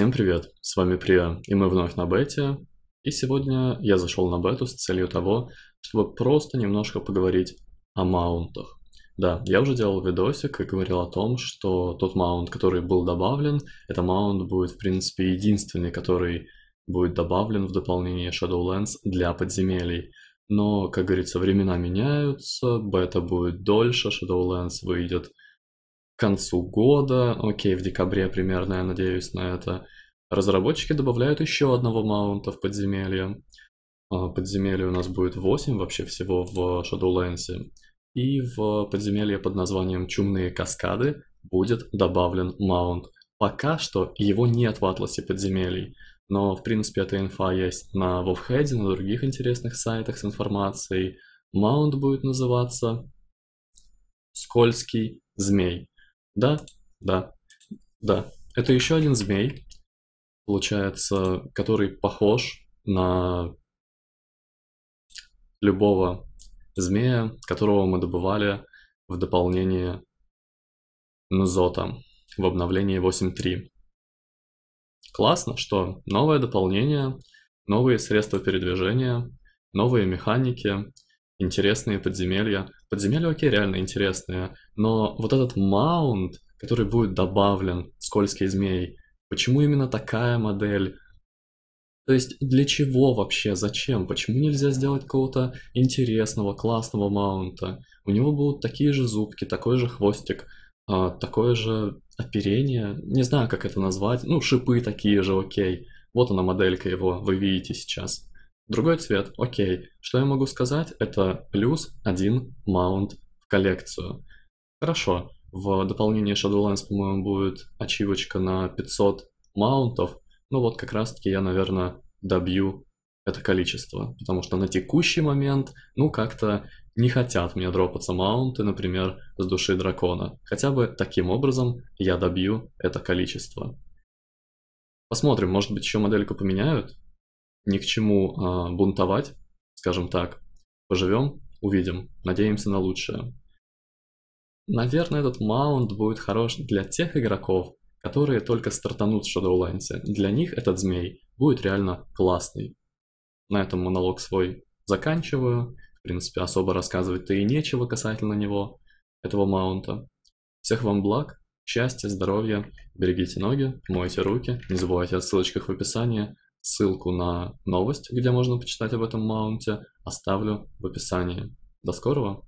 Всем привет, с вами Прия, и мы вновь на бете. И сегодня я зашел на бету с целью того, чтобы просто немножко поговорить о маунтах. Да, я уже делал видосик и говорил о том, что тот маунт, который был добавлен, это маунт будет, в принципе, единственный, который будет добавлен в дополнение Shadowlands для подземелий. Но, как говорится, времена меняются, бета будет дольше, Shadowlands выйдет концу года, окей, в декабре примерно, я надеюсь на это, разработчики добавляют еще одного маунта в подземелье. А, подземелье у нас будет 8 вообще всего в Shadowlands. И в подземелье под названием «Чумные каскады» будет добавлен маунт. Пока что его нет в атласе подземелий, но, в принципе, эта инфа есть на Вовхеде, на других интересных сайтах с информацией. Маунт будет называться «Скользкий змей». Да, да, да. Это еще один змей, получается, который похож на любого змея, которого мы добывали в дополнение Нзота в обновлении 8.3. Классно, что новое дополнение, новые средства передвижения, новые механики, интересные подземелья. Подземелья, окей, реально интересные, но вот этот маунт, который будет добавлен, скользкий змей, почему именно такая модель? То есть для чего вообще, зачем, почему нельзя сделать какого-то интересного, классного маунта? У него будут такие же зубки, такой же хвостик, а, такое же оперение, не знаю, как это назвать, ну, шипы такие же, окей. Вот она моделька его, вы видите сейчас. Другой цвет, окей. Что я могу сказать? Это плюс один маунт в коллекцию. Хорошо. В дополнение Shadowlands, по-моему, будет ачивочка на 500 маунтов. Ну вот как раз-таки я, наверное, добью это количество. Потому что на текущий момент, ну, как-то не хотят мне дропаться маунты, например, с души дракона. Хотя бы таким образом я добью это количество. Посмотрим, может быть, еще модельку поменяют ни к чему э, бунтовать, скажем так. Поживем, увидим, надеемся на лучшее. Наверное, этот маунт будет хорош для тех игроков, которые только стартанут в Shadowlands. Для них этот змей будет реально классный. На этом монолог свой заканчиваю. В принципе, особо рассказывать-то и нечего касательно него, этого маунта. Всех вам благ, счастья, здоровья, берегите ноги, мойте руки, не забывайте о ссылочках в описании, Ссылку на новость, где можно почитать об этом маунте, оставлю в описании. До скорого!